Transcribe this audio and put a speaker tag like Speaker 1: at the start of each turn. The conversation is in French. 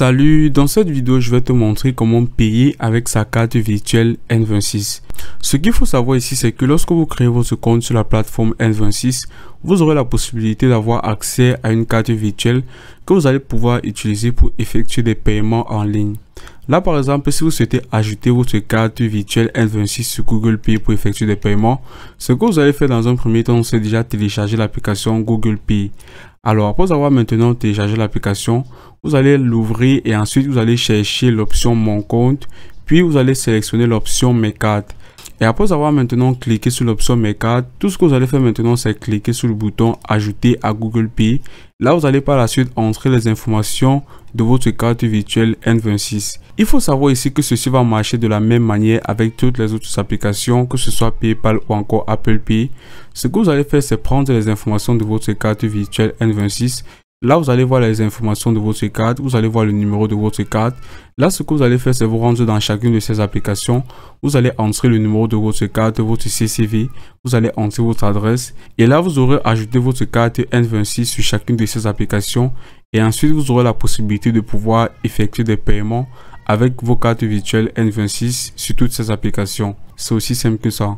Speaker 1: Salut, dans cette vidéo je vais te montrer comment payer avec sa carte virtuelle N26. Ce qu'il faut savoir ici c'est que lorsque vous créez votre compte sur la plateforme N26, vous aurez la possibilité d'avoir accès à une carte virtuelle que vous allez pouvoir utiliser pour effectuer des paiements en ligne. Là, par exemple, si vous souhaitez ajouter votre carte virtuelle N26 sur Google Pay pour effectuer des paiements, ce que vous allez faire dans un premier temps, c'est déjà télécharger l'application Google Pay. Alors, après avoir maintenant téléchargé l'application, vous allez l'ouvrir et ensuite vous allez chercher l'option Mon compte puis vous allez sélectionner l'option Mes cartes. Et après avoir maintenant cliqué sur l'option Mes cartes, tout ce que vous allez faire maintenant, c'est cliquer sur le bouton Ajouter à Google Pay. Là, vous allez par la suite entrer les informations de votre carte virtuelle N26. Il faut savoir ici que ceci va marcher de la même manière avec toutes les autres applications, que ce soit PayPal ou encore Apple Pay. Ce que vous allez faire, c'est prendre les informations de votre carte virtuelle N26 Là, vous allez voir les informations de votre carte, vous allez voir le numéro de votre carte. Là, ce que vous allez faire, c'est vous rendre dans chacune de ces applications. Vous allez entrer le numéro de votre carte, votre CCV, vous allez entrer votre adresse. Et là, vous aurez ajouté votre carte N26 sur chacune de ces applications. Et ensuite, vous aurez la possibilité de pouvoir effectuer des paiements avec vos cartes virtuelles N26 sur toutes ces applications. C'est aussi simple que ça.